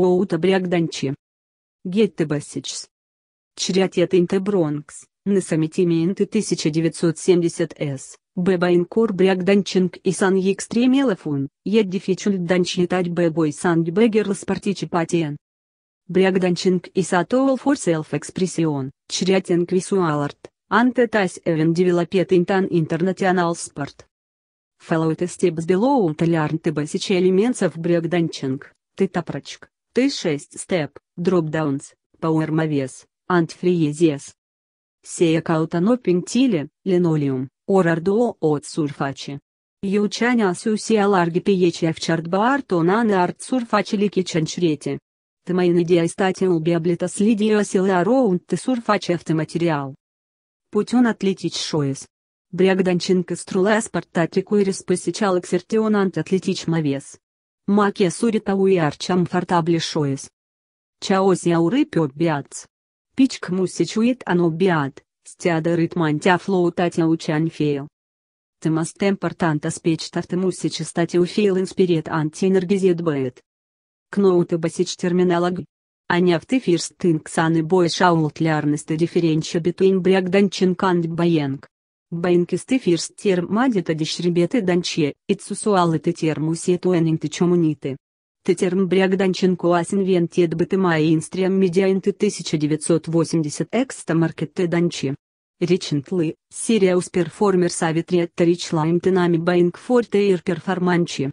Оута Брягданчи. Геттебасичс. Чрятьятынте Бронкс, на саммите Насамитимиенты 1970С, Бэбайнкор Брягданчинг и Сан Екстремелофун, Еддифичульданчитать Бэбой Сандбегерлас патиен. Брягданчинг и Сатоул фор self экспрессион. Чрятинг Висуаларт, Антетась Эвен Девелопет Интан Интернационал Спорт. Фэллоутэстебс Белоу Толярнтебасич Элеменцев Брягданчинг, Ты Титапрочк. Т6 степ, дропдаунс, пауэрмовес, антфриезес. Сея каутанопинг тиле, линолеум, орардуо от сурфачи. Ючаня асюсия ларги пиечев чартбаар тонаны арт сурфачи лики чанчрете. Тмайны диастатил биаблита следио сила роунт ты сурфачи автоматериал. Путен атлетич шоис. Брягданченко струла спартатику и респосичал эксертион ант атлетич мовес. Маке сурита уярчам фортаблишоис. Чаос яуры пёбиац. Пичк мусичуит оно биат, стяда ритмантя флоутатя учанфейл. Тимас темпортанта спечтарты мусичистати уфейл инспирет антиэнергизит бэет. Кноуты басич терминалог. Аня в Анявты фирст инксаны боя шаултлярности дифференча битуин битвин брягданчинканд баенг. Баинкисты фирст термадита дещребеты данче, ицусуалы ты термусе туэнинты чомуниты. Тетерм бряг данченко асин вентед бытымая инстриам медиаинты 1980 экста маркетте данчи. Речентлы, Сириус перформерс авитретта ричлайм тынами баинг форте ир перформанчи.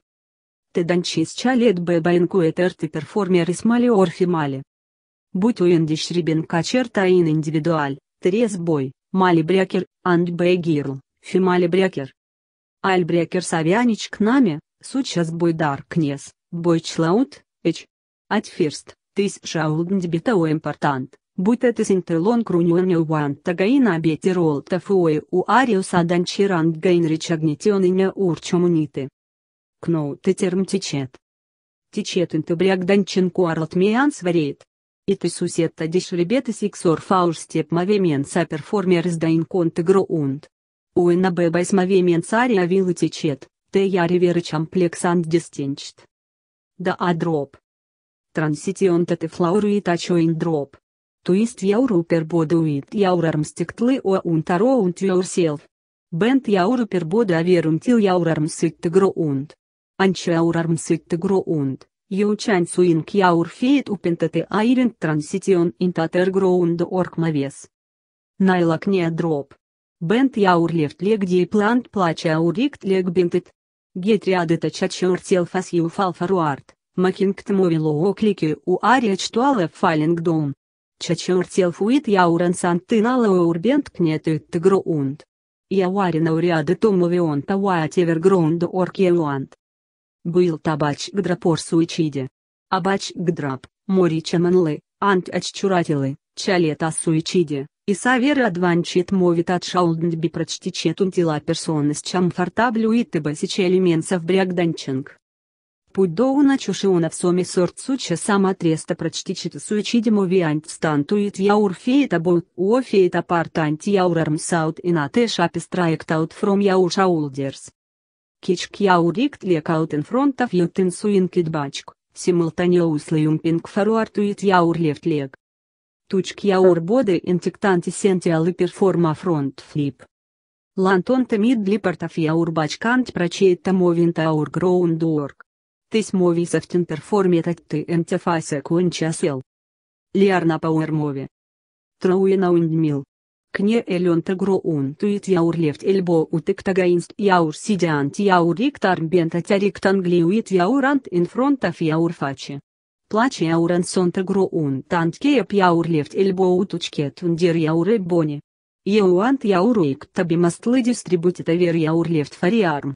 Теданчи счалет б баинку этерты перформерис мали орфи мали. Будь уэндиш ребенка черта ин индивидуаль, трез бой, Малибрякер, Андбегирл, Фималибрякер. Альбрякер Савянич к нами, сучас бой Даркнес, бой Члаут, Эч. Атфирст, тыс шаудндебита о импортант, будь это синтелон крунюрня уанта гаина бетиролта фуэ у ариуса данчирант гайнрич агнетионыня урчумуниты. Кноу ты терм течет. Течет интебряк данченку арлатмиан свареет. Iti susietă deșribete sixor faustep mavemența performeres da incontegro und. Uina bebais mavemențarea vilă ticet, te iare vericiam plexant distinct. Da adrop. Transition tete flauruit acioin drop. Tuist jauru per boduit jaurar mstictli o untaro unt yourself. Bent jauru per bodu averum til jaurar msictegro und. Anche jaurar msictegro und. Еучань Суинг Яурфеет Упентате Айрен Транситион Интатергроунд Оркмавес. Найлак не дроп. Бент Яурлефт Легди Плант Плача Аурикт Легбентет. Гетриадета Чачортел Фасью Фалфаруарт, Макингт Мовило Оклики у Ария Чтуале Фалингдом. Чачортел Фуит Яурен Сантинала Урбент Кнетет Гроунд. Яуарина Уриады Томовион Тавая Тевергроунд Оркеуант. Был табач гдрапор суичиде. Абач гдрап, мори манлы, ант аччуратилы, чалета суичиде, и савера адванчит мовит от шаулднби прочтичет унтила персона с чамфортаблю и тыба сечелеменцев брягданченг. Путь доуна чушиона в соме сортсуча сама треста прочтичит суичидему виант стантует яур феета бут уо парт анти яур армсаут и на шапис траект фром яур шаулдерс. Кичкяурикт лекаутен фронтов ютен суинкит бачк, симултанеуслеюм пинг фаруартуит яур левт лег. Туч кьяур боды интектанти сентиалы перформа фронт флип. Лантон темид для портофьяур бачкант прочеет тамовинта аур гроундуорг. Тыс мовисов тинтерформет от ты энтефася кончасел. Лиарна пауэрмови. Троуина ундмил. Кне элонта гроун туит яур лефт элбо утык тагаинст яур сидиант яур риктар бента тяриктанглиуит яурант инфронтов яур фачи. Плач яурен сонта гроун танткееп яур лефт элбо утучкет ундир яур эбони. Еуант яур уик таби мастлы дистрибутита вер яур лефт фариарм.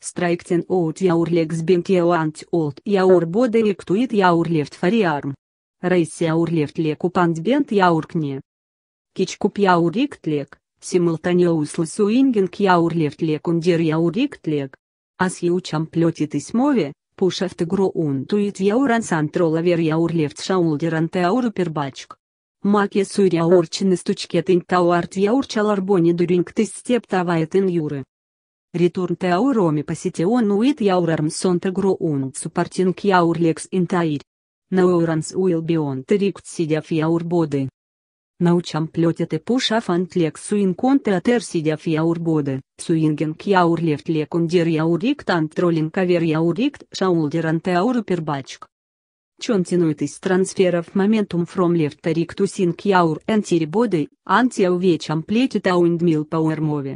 Страйктен оут яур лекс бинт еуант олт яур бода иктуит яур лефт фариарм. Рейс яур лефт лекупант бент яур кне. Кичкуп яуриктлек, симултаниоуслы суингинг яурлефтлек ундир яуриктлек. Асью чамплетит исмове, пушефт игру унтуит яуран сантролавер яурлефт шаулдеран теауру пербачк. Маке суря орчины стучкетынь тауарт яур чаларбони дуринг ты степ ин юры. Ритурн теауроми посетион уит яурарм сонтегру унт супартинг яур интаир. Науранс уилбион трикт сидяф яур боды. Naučam-plătite pușa fantlec suin conte ater sidea fiaur bode, suingen chiaur left lecundir iaurict antrolin caver iaurict șaulderante aur perbacic. Continuit из трансферов моментум from left tarik to sink яур entire body, antia увечам плетит ауиндмил power move.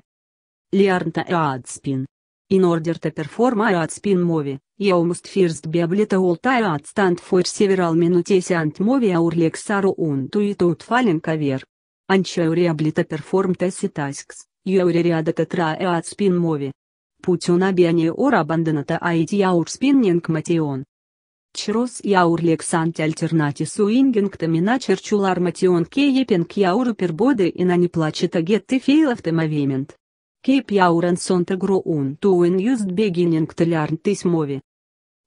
Лиарнта и адспин. In order to perform a adspin move, You must first be able to alt stand for several minutes and move your legs around without falling over. Ensure you able to perform these tasks, your react try at spin move. Put on a beanie or abandon the idea or spinning motion. Чрос яур лексан альтернати суингинг тамина черчулар матион кейепинг яур пербоды и на не плачет агет и фейл автомовемент. Кейп your answer ground when used beginning to learn this movie.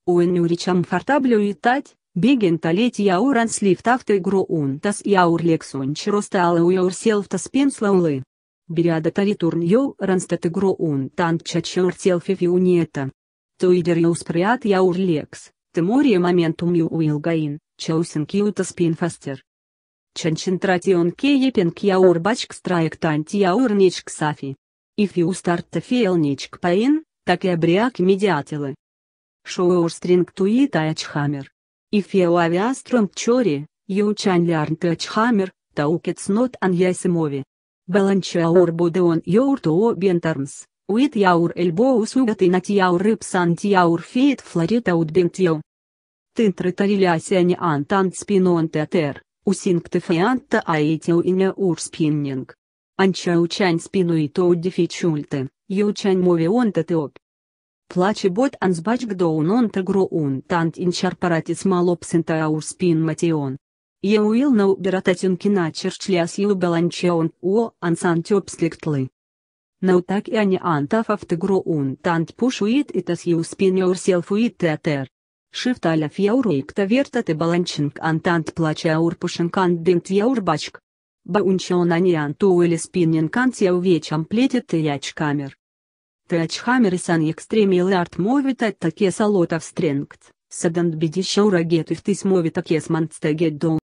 When you reach comfortable with that, begin to let your hands lift after ground as your legs on just allow yourself to spin slowly. Бриада Таритурн Йоу Ранстат Игру Ун Танк Чачер Селфи Виунета. Туидер Йоу Сприат Яур Лекс, Тимория Моментум Ю Уил Гаин, Чаусин Кьюта Спин Фастер. Чанчентратион Кейепинг Яур Бачк Страйк Танти Яур Ничк Сафи. Их и у старта фиелничк паин, так и обряки медиатилы. Шоуорстринг туита ачхамер. Их фио авиастром чори, Ючань лярн тэчхамер, таукец нот ан яйсимови. Баланчаур будеон йоур то бентармс, уит яур эльбоус угат и натьяур рыпсан тьяур феет флорита удбентьё. Тынтры тариллясяне антан спинон тетер, фианта тефианта аитио ине спиннинг. Анча Анчаучань спину и тоу дефичульты, ючань мови он татеоп. Плаче бот ансбачк доун он тагро ун тант инчарпаратис малопсента аур спин матион. уил на убирататюнкина черчляс ю баланчеон о ансан тёпсликтлы. Наутак и они антаф автогро он, тант пушуит и тас ю спин юр селфуит театер. Шифт аляф яурейкта верта ты баланчинг антант плача аур пушинкант бинт яур бачк. Баунчонаниан Туэли Спиннингкантия увечам плетет и ячкамер. Тэчхамер и сан экстремил арт мовит от таке салотов стренгт, садант бедища урагет и в тыс мовит таке сманстегет дом.